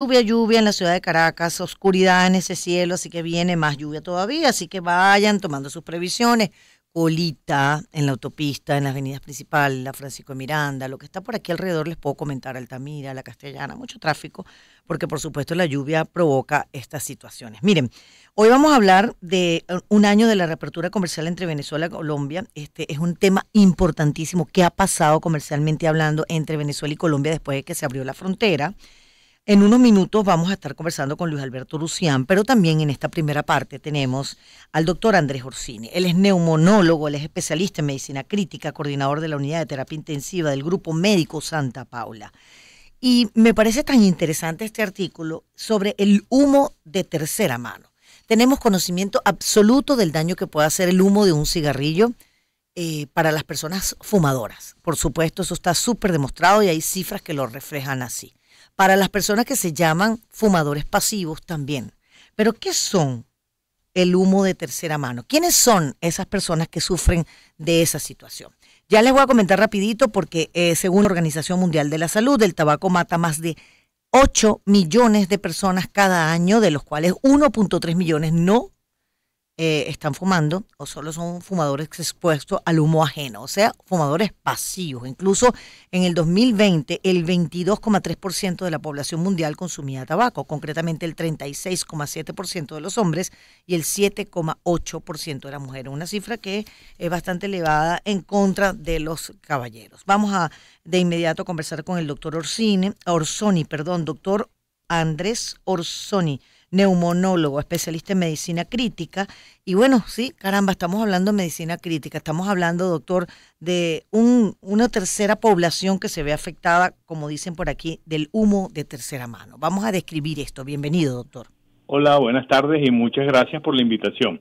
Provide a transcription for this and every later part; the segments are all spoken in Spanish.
lluvia, lluvia en la ciudad de Caracas, oscuridad en ese cielo, así que viene más lluvia todavía, así que vayan tomando sus previsiones. Colita en la autopista, en las avenidas principales, la Francisco de Miranda, lo que está por aquí alrededor les puedo comentar, Altamira, la Castellana, mucho tráfico, porque por supuesto la lluvia provoca estas situaciones. Miren, hoy vamos a hablar de eh, un año de la reapertura comercial entre Venezuela y Colombia. Este es un tema importantísimo que ha pasado comercialmente hablando entre Venezuela y Colombia después de que se abrió la frontera. En unos minutos vamos a estar conversando con Luis Alberto Lucián, pero también en esta primera parte tenemos al doctor Andrés Orsini. Él es neumonólogo, él es especialista en medicina crítica, coordinador de la unidad de terapia intensiva del Grupo Médico Santa Paula. Y me parece tan interesante este artículo sobre el humo de tercera mano. Tenemos conocimiento absoluto del daño que puede hacer el humo de un cigarrillo eh, para las personas fumadoras. Por supuesto, eso está súper demostrado y hay cifras que lo reflejan así para las personas que se llaman fumadores pasivos también. Pero ¿qué son el humo de tercera mano? ¿Quiénes son esas personas que sufren de esa situación? Ya les voy a comentar rapidito porque eh, según la Organización Mundial de la Salud, el tabaco mata más de 8 millones de personas cada año, de los cuales 1.3 millones no eh, están fumando o solo son fumadores expuestos al humo ajeno, o sea, fumadores pasivos. Incluso en el 2020, el 22,3% de la población mundial consumía tabaco, concretamente el 36,7% de los hombres y el 7,8% de las mujeres, una cifra que es bastante elevada en contra de los caballeros. Vamos a de inmediato conversar con el doctor Orsini, Orsoni, perdón, doctor Andrés Orsoni neumonólogo, especialista en medicina crítica. Y bueno, sí, caramba, estamos hablando de medicina crítica, estamos hablando, doctor, de una tercera población que se ve afectada, como dicen por aquí, del humo de tercera mano. Vamos a describir esto. Bienvenido, doctor. Hola, buenas tardes y muchas gracias por la invitación.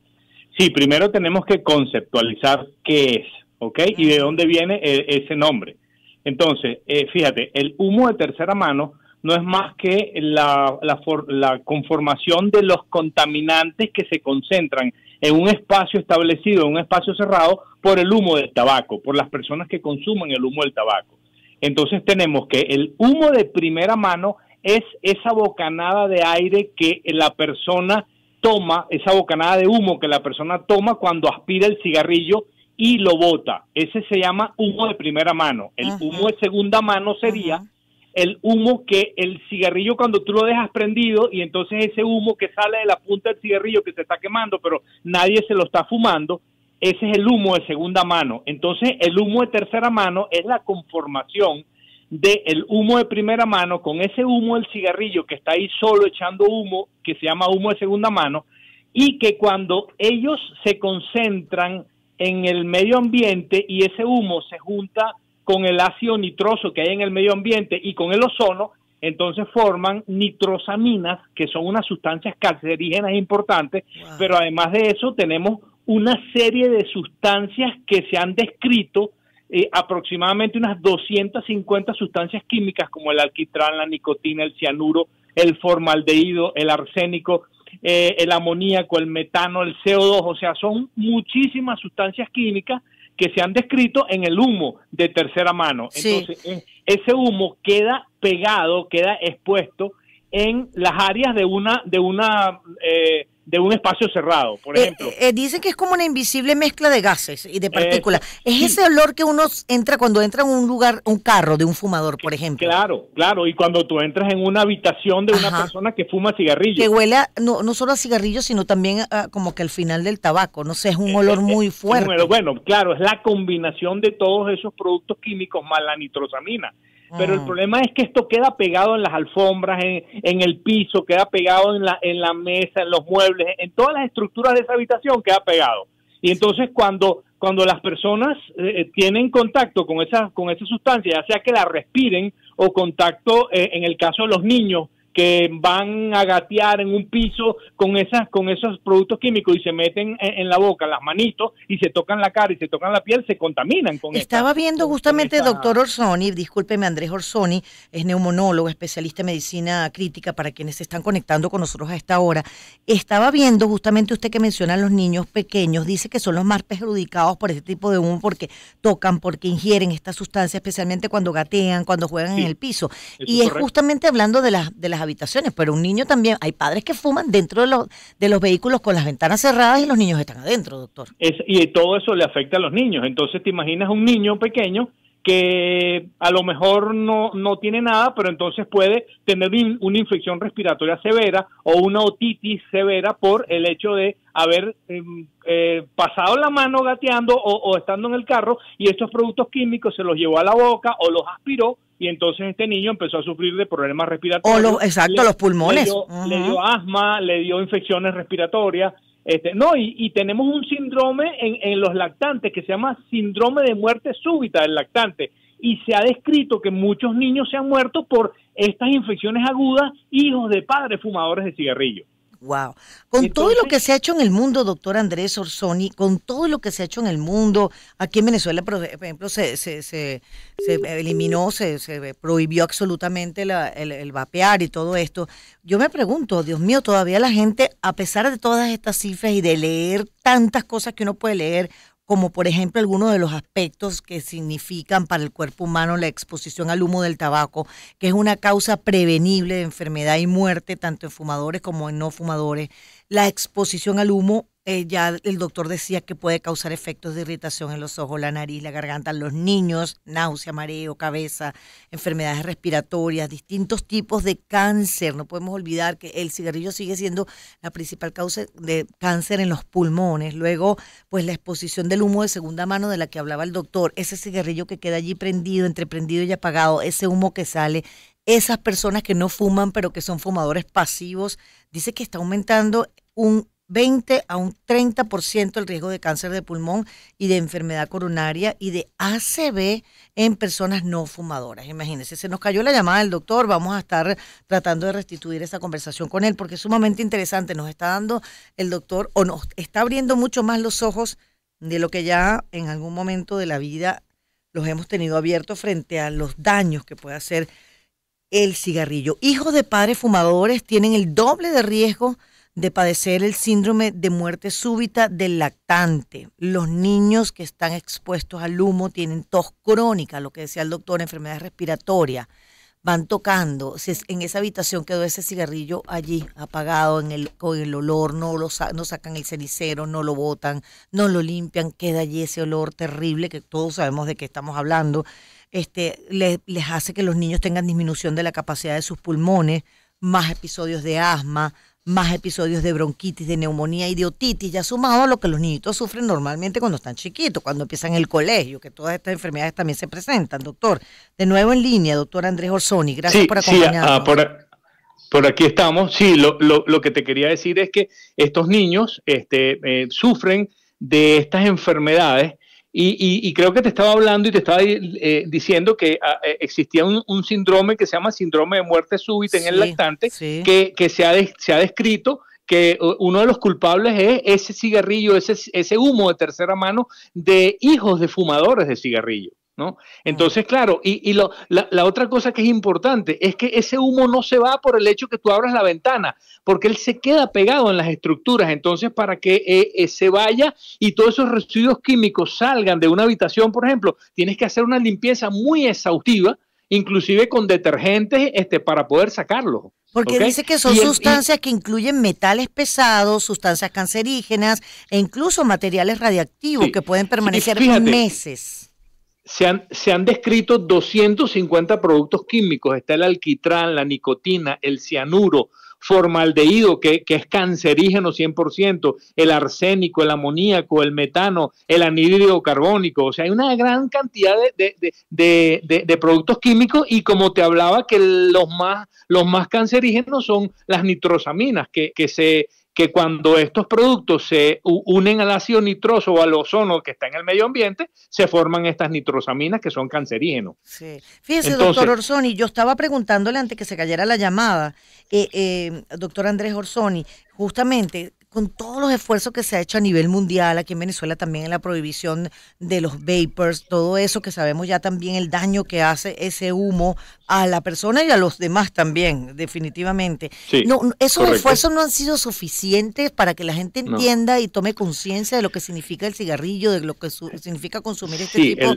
Sí, primero tenemos que conceptualizar qué es, ¿ok? Y de dónde viene eh, ese nombre. Entonces, eh, fíjate, el humo de tercera mano no es más que la, la, conformación de los contaminantes que se concentran en un espacio establecido, en un espacio cerrado, por el humo del tabaco, por las personas que consumen el humo del tabaco. Entonces tenemos que el humo de primera mano es esa bocanada de aire que la persona toma, esa bocanada de humo que la persona toma cuando aspira el cigarrillo y lo bota. Ese se llama humo de primera mano. El humo de segunda mano sería el humo que el cigarrillo cuando tú lo dejas prendido y entonces ese humo que sale de la punta del cigarrillo que se está quemando, pero nadie se lo está fumando, ese es el humo de segunda mano. Entonces el humo de tercera mano es la conformación del humo de primera mano con ese humo del cigarrillo que está ahí solo echando humo, que se llama humo de segunda mano, y que cuando ellos se concentran en el medio ambiente y ese humo se junta con el ácido nitroso que hay en el medio ambiente y con el ozono, entonces forman nitrosaminas, que son unas sustancias cancerígenas importantes, pero además de eso tenemos una serie de sustancias que se han descrito, eh, aproximadamente unas 250 sustancias químicas como el alquitrán, la nicotina, el cianuro, el formaldehído, el arsénico, eh, el amoníaco, el metano, el CO2, o sea, son muchísimas sustancias químicas que se han descrito en el humo de tercera mano. Entonces, ese humo queda pegado, queda expuesto en las áreas de una, de una eh, de un espacio cerrado, por eh, ejemplo. Eh, dicen que es como una invisible mezcla de gases y de partículas. es ese olor que uno entra cuando entra en un lugar, un carro de un fumador, por ejemplo. Claro, claro. Y cuando tú entras en una habitación de una persona que fuma cigarrillos. Que huele no, solo a cigarrillos, sino también como que al final del tabaco. No sé, es un eh, olor muy fuerte. bueno, claro, es la combinación de todos esos productos químicos más la nitrosamina. Pero el ah. problema es que esto queda pegado en las alfombras, en, el piso, queda pegado en la, en la mesa, en los muebles, en todas las estructuras de esa habitación queda pegado. Y entonces cuando, cuando las personas eh, eh, tienen contacto con esa, con sustancia, ya sea que la respiren o contacto eh, en el caso de los niños que van a gatear en un piso con esas con esos productos químicos y se meten en, la boca, las manitos y se tocan la cara y se tocan la piel, se contaminan con Estaba viendo justamente doctor Orsoni, discúlpeme Andrés Orsoni, es neumonólogo, especialista en medicina crítica para quienes se están conectando con nosotros a esta hora. Estaba viendo justamente usted que menciona a los niños pequeños, dice que son los más perjudicados por este tipo de humo porque tocan, porque ingieren esta sustancia, especialmente cuando gatean, cuando juegan en el piso. Y es justamente hablando de las de las habitaciones, pero un niño también, hay padres que fuman dentro de los, de los vehículos con las ventanas cerradas y los niños están adentro, doctor. y todo eso le afecta a los niños, entonces te imaginas un niño pequeño que a lo mejor no, no tiene nada, pero entonces puede tener una infección respiratoria severa o una otitis severa por el hecho de haber em, eh, pasado la mano gateando o, estando en el carro y estos productos químicos se los llevó a la boca o los aspiró y entonces este niño empezó a sufrir de problemas respiratorios. exacto, los pulmones. le dio, asma, le dio infecciones respiratorias, este, no, y, tenemos un síndrome en, en, los lactantes que se llama síndrome de muerte súbita del lactante. Y se ha descrito que muchos niños se han muerto por estas infecciones agudas, hijos de padres fumadores de cigarrillo. Wow. Con todo lo que se ha hecho en el mundo, doctor Andrés Orsoni, con todo lo que se ha hecho en el mundo, aquí en Venezuela, por ejemplo, se, eliminó, se, prohibió absolutamente el, el, vapear y todo esto. Yo me pregunto, Dios mío, todavía la gente, a pesar de todas estas cifras y de leer tantas cosas que uno puede leer, como por ejemplo algunos de los aspectos que significan para el cuerpo humano la exposición al humo del tabaco, que es una causa prevenible de enfermedad y muerte tanto en fumadores como en no fumadores, la exposición al humo eh, ya el doctor decía que puede causar efectos de irritación en los ojos, la nariz, la garganta, los niños, náusea, mareo, cabeza, enfermedades respiratorias, distintos tipos de cáncer. No podemos olvidar que el cigarrillo sigue siendo la principal causa de cáncer en los pulmones. Luego, pues la exposición del humo de segunda mano de la que hablaba el doctor, ese cigarrillo que queda allí prendido, entre prendido y apagado, ese humo que sale, esas personas que no fuman pero que son fumadores pasivos, dice que está aumentando un 20 a un 30% el riesgo de cáncer de pulmón y de enfermedad coronaria y de ACV en personas no fumadoras. Imagínense, se nos cayó la llamada del doctor, vamos a estar tratando de restituir esa conversación con él porque es sumamente interesante, nos está dando el doctor o nos está abriendo mucho más los ojos de lo que ya en algún momento de la vida los hemos tenido abiertos frente a los daños que puede hacer el cigarrillo. Hijos de padres fumadores tienen el doble de riesgo de padecer el síndrome de muerte súbita del lactante. Los niños que están expuestos al humo tienen tos crónica, lo que decía el doctor, enfermedad respiratoria. Van tocando, si en esa habitación quedó ese cigarrillo allí apagado en el, con el olor, no, no sacan el cenicero, no lo botan, no lo limpian, queda allí ese olor terrible que todos sabemos de qué estamos hablando. Este, les, les hace que los niños tengan disminución de la capacidad de sus pulmones, más episodios de asma, más episodios de bronquitis, de neumonía y de otitis, ya sumado a lo que los niñitos sufren normalmente cuando están chiquitos, cuando empiezan el colegio, que todas estas enfermedades también se presentan. Doctor, de nuevo en línea, doctor Andrés Orsoni, gracias por ah, acompañarnos. por, aquí estamos. Sí, lo, que te quería decir es que estos niños este, eh, sufren de estas enfermedades y, creo que te estaba hablando y te estaba eh, diciendo que ah, eh, existía un, síndrome que se llama síndrome de muerte súbita en el lactante, que, se, ha se ha descrito que uno de los culpables es ese cigarrillo, ese, ese humo de tercera mano de hijos de fumadores de cigarrillo. ¿no? Entonces, claro, y, lo, la, otra cosa que es importante es que ese humo no se va por el hecho que tú abras la ventana, porque él se queda pegado en las estructuras, entonces para que eh, eh, se vaya y todos esos residuos químicos salgan de una habitación, por ejemplo, tienes que hacer una limpieza muy exhaustiva, inclusive con detergentes este, para poder sacarlo Porque dice que son sustancias que incluyen metales pesados, sustancias cancerígenas e incluso materiales radiactivos que pueden permanecer meses se han, se han, descrito 250 productos químicos. Está el alquitrán, la nicotina, el cianuro, formaldehído, que, que, es cancerígeno 100%, el arsénico, el amoníaco, el metano, el anhídrido carbónico. O sea, hay una gran cantidad de, productos químicos y como te hablaba, que los más, los más cancerígenos son las nitrosaminas, que, que se que cuando estos productos se unen al ácido nitroso o al ozono que está en el medio ambiente, se forman estas nitrosaminas que son cancerígenos. Sí. Fíjese, doctor Orsoni, yo estaba preguntándole antes que se cayera la llamada, eh, eh, doctor Andrés Orsoni, justamente con todos los esfuerzos que se ha hecho a nivel mundial, aquí en Venezuela también en la prohibición de los vapors, todo eso que sabemos ya también el daño que hace ese humo a la persona y a los demás también, definitivamente. no, esos esfuerzos no han sido suficientes para que la gente entienda y tome conciencia de lo que significa el cigarrillo, de lo que significa consumir este tipo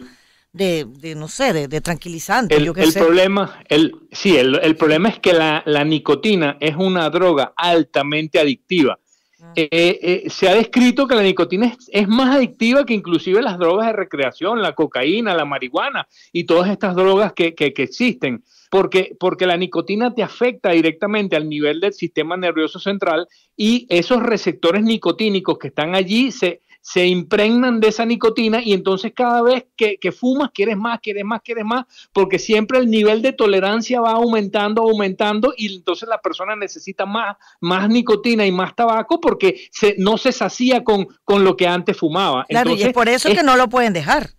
De, de, no sé, de, tranquilizante. El, problema, el, sí, el, problema es que la, nicotina es una droga altamente adictiva. Mm. Eh, eh, se ha descrito que la nicotina es, más adictiva que inclusive las drogas de recreación, la cocaína, la marihuana y todas estas drogas que, que existen, porque, porque la nicotina te afecta directamente al nivel del sistema nervioso central y esos receptores nicotínicos que están allí se, se impregnan de esa nicotina y entonces cada vez que, fumas quieres más, quieres más, quieres más, porque siempre el nivel de tolerancia va aumentando, aumentando y entonces la persona necesita más, más nicotina y más tabaco porque se, no se sacía con, con lo que antes fumaba. y es por eso que no lo pueden dejar.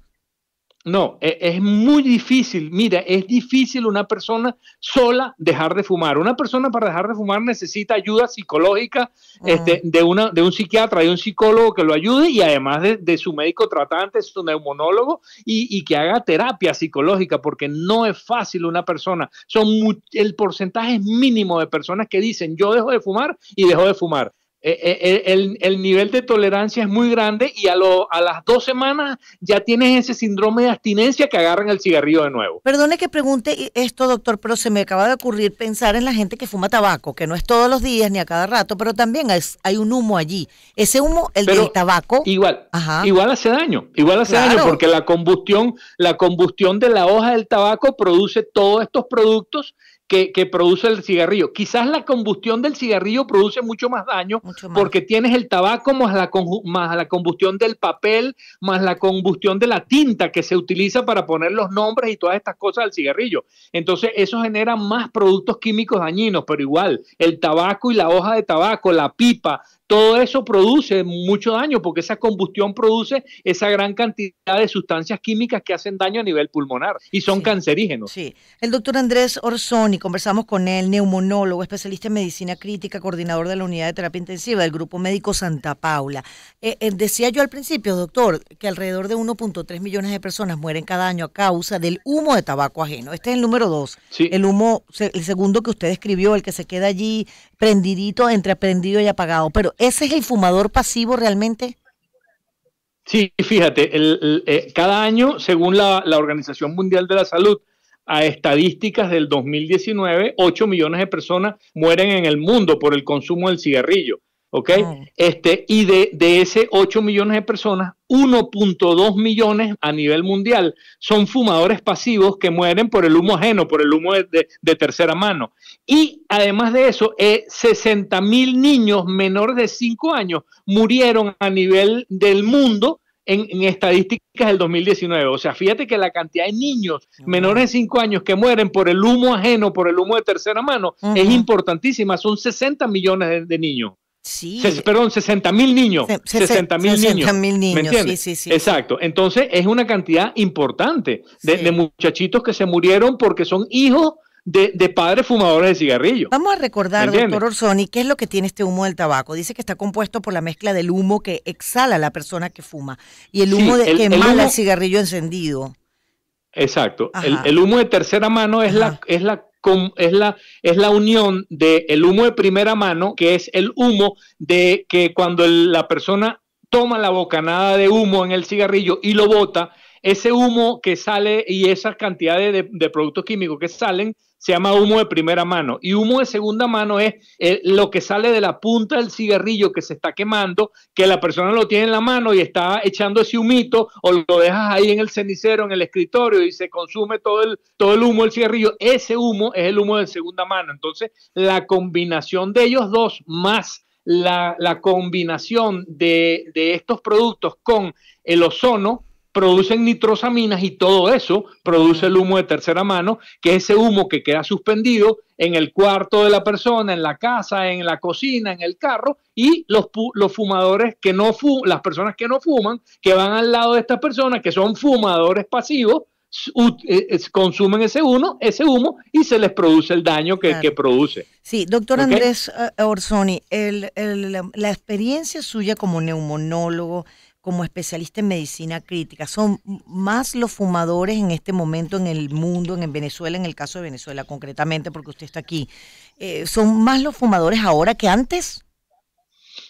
No, e, es muy difícil. Mira, es difícil una persona sola dejar de fumar. Una persona para dejar de fumar necesita ayuda psicológica este, de, una, de un psiquiatra, y un psicólogo que lo ayude y además de, su médico tratante, su neumonólogo y, que haga terapia psicológica, porque no es fácil una persona. Son el porcentaje mínimo de personas que dicen yo dejo de fumar y dejo de fumar. Eh, eh, el, nivel de tolerancia es muy grande y a, lo, a las dos semanas ya tienes ese síndrome de abstinencia que agarran el cigarrillo de nuevo. Perdone que pregunte esto, doctor, pero se me acaba de ocurrir pensar en la gente que fuma tabaco, que no es todos los días ni a cada rato, pero también hay un humo allí. Ese humo, el del tabaco. Igual, igual hace daño, igual hace daño, porque la combustión, la combustión de la hoja del tabaco produce todos estos productos que, produce el cigarrillo. Quizás la combustión del cigarrillo produce mucho más daño porque tienes el tabaco más la, más la combustión del papel, más la combustión de la tinta que se utiliza para poner los nombres y todas estas cosas al cigarrillo. Entonces eso genera más productos químicos dañinos, pero igual el tabaco y la hoja de tabaco, la pipa, todo eso produce mucho daño porque esa combustión produce esa gran cantidad de sustancias químicas que hacen daño a nivel pulmonar y son cancerígenos. Sí, el doctor Andrés Orsoni conversamos con él, neumonólogo, especialista en medicina crítica, coordinador de la unidad de terapia intensiva del Grupo Médico Santa Paula. Eh, eh, decía yo al principio, doctor, que alrededor de 1.3 millones de personas mueren cada año a causa del humo de tabaco ajeno. Este es el número dos. El humo, el segundo que usted escribió, el que se queda allí prendidito, entre y apagado. Pero ese es el fumador pasivo realmente. Sí, fíjate, el, eh, cada año, según la Organización Mundial de la Salud, a estadísticas del 2019, 8 millones de personas mueren en el mundo por el consumo del cigarrillo. ¿Ok? Ah. Este, y de, de ese 8 millones de personas, 1.2 millones a nivel mundial son fumadores pasivos que mueren por el humo ajeno, por el humo de, tercera mano. Y además de eso, eh, 60 mil niños menores de 5 años murieron a nivel del mundo en, estadísticas del 2019. O sea, fíjate que la cantidad de niños menores de 5 años que mueren por el humo ajeno, por el humo de tercera mano, es importantísima. Son 60 millones de, niños. Sí. perdón, 60 mil niños. 60 mil niños. ¿me entiendes? Sí, sí, sí, Exacto. Entonces es una cantidad importante de, de muchachitos que se murieron porque son hijos de, padres fumadores de cigarrillos. Vamos a recordar, doctor Orsoni, qué es lo que tiene este humo del tabaco. Dice que está compuesto por la mezcla del humo que exhala la persona que fuma y el humo de, el, que el, cigarrillo encendido. Exacto. El, humo de tercera mano es la, es la es la, es la unión del el humo de primera mano, que es el humo de que cuando la persona toma la bocanada de humo en el cigarrillo y lo bota, ese humo que sale y esas cantidades de, de productos químicos que salen se llama humo de primera mano. Y humo de segunda mano es eh, lo que sale de la punta del cigarrillo que se está quemando, que la persona lo tiene en la mano y está echando ese humito o lo dejas ahí en el cenicero, en el escritorio y se consume todo el, todo el humo del cigarrillo. Ese humo es el humo de segunda mano. Entonces, la combinación de ellos dos más la, combinación de, de estos productos con el ozono, producen nitrosaminas y todo eso produce el humo de tercera mano, que es ese humo que queda suspendido en el cuarto de la persona, en la casa, en la cocina, en el carro, y los, los fumadores que no las personas que no fuman, que van al lado de estas personas, que son fumadores pasivos, eh, consumen ese, humo ese humo y se les produce el daño que, produce. Sí, doctor Andrés eh, Orsoni, la experiencia suya como neumonólogo, como especialista en medicina crítica. Son más los fumadores en este momento en el mundo, en Venezuela, en el caso de Venezuela concretamente, porque usted está aquí. Eh, ¿Son más los fumadores ahora que antes?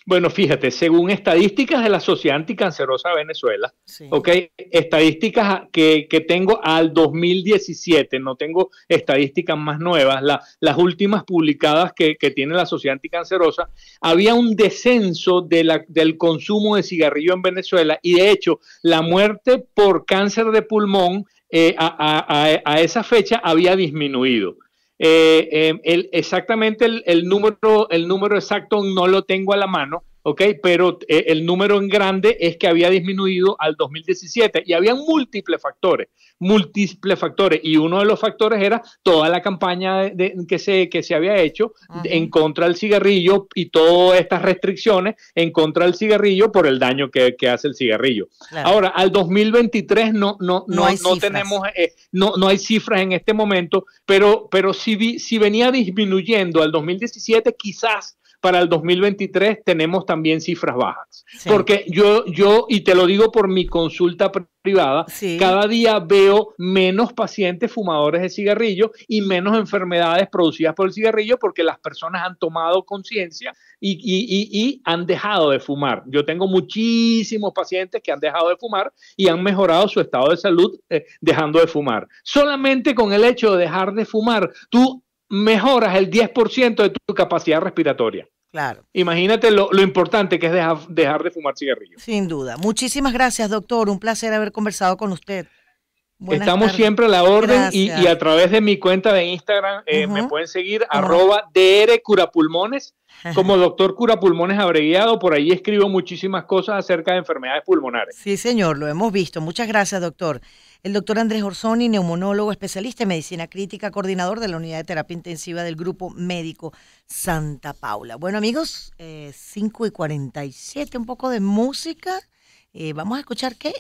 Bueno, fíjate, según estadísticas de la Sociedad Anticancerosa Venezuela, okay, estadísticas que, tengo al 2017, no tengo estadísticas más nuevas, las últimas publicadas que, tiene la Sociedad Anticancerosa, había un descenso de la, del consumo de cigarrillo en Venezuela y de hecho la muerte por cáncer de pulmón eh, a esa fecha había disminuido. Eh, em, exactamente el, número, el número exacto no lo tengo a la mano, pero eh, el número en grande es que había disminuido al 2017 y había múltiples factores, múltiples factores. Y uno de los factores era toda la campaña de, que, se, que se había hecho en contra del cigarrillo y todas estas restricciones en contra del cigarrillo por el daño que, hace el cigarrillo. Ahora, al 2023 no, no, no, no, tenemos, eh, no, no hay cifras en este momento, pero, pero si, si venía disminuyendo al 2017, quizás para el 2023 tenemos también cifras bajas. Porque yo, yo, y te lo digo por mi consulta privada, cada día veo menos pacientes fumadores de cigarrillo y menos enfermedades producidas por el cigarrillo porque las personas han tomado conciencia y, han dejado de fumar. Yo tengo muchísimos pacientes que han dejado de fumar y han mejorado su estado de salud eh, dejando de fumar. Solamente con el hecho de dejar de fumar, tú mejoras el 10% de tu capacidad respiratoria. Claro. Imagínate lo, importante que es dejar, dejar de fumar cigarrillos. Sin duda. Muchísimas gracias, doctor. Un placer haber conversado con usted. Estamos siempre a la orden y, a través de mi cuenta de Instagram eh, me pueden seguir arroba DR Curapulmones, como doctor Curapulmones abreviado. Por ahí escribo muchísimas cosas acerca de enfermedades pulmonares. Sí, señor, lo hemos visto. Muchas gracias, doctor. El doctor Andrés Orsoni, neumonólogo especialista en medicina crítica, coordinador de la unidad de terapia intensiva del Grupo Médico Santa Paula. Bueno, amigos, 5 eh, y 47, un poco de música. Eh, vamos a escuchar qué